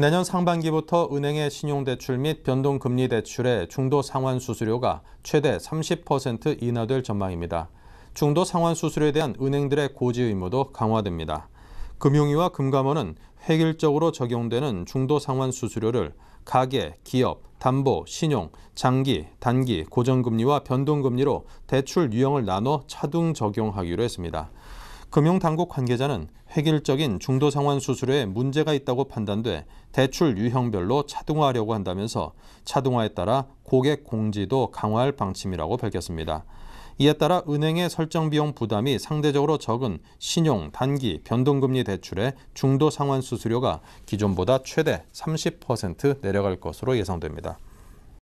내년 상반기부터 은행의 신용대출 및 변동금리 대출의 중도 상환 수수료가 최대 30% 인하될 전망입니다. 중도 상환 수수료에 대한 은행들의 고지 의무도 강화됩니다. 금융위와 금감원은 획일적으로 적용되는 중도 상환 수수료를 가계, 기업, 담보, 신용, 장기, 단기, 고정금리와 변동금리로 대출 유형을 나눠 차등 적용하기로 했습니다. 금융당국 관계자는 획일적인 중도 상환 수수료에 문제가 있다고 판단돼 대출 유형별로 차등화하려고 한다면서 차등화에 따라 고객 공지도 강화할 방침이라고 밝혔습니다. 이에 따라 은행의 설정 비용 부담이 상대적으로 적은 신용, 단기, 변동금리 대출의 중도 상환 수수료가 기존보다 최대 30% 내려갈 것으로 예상됩니다.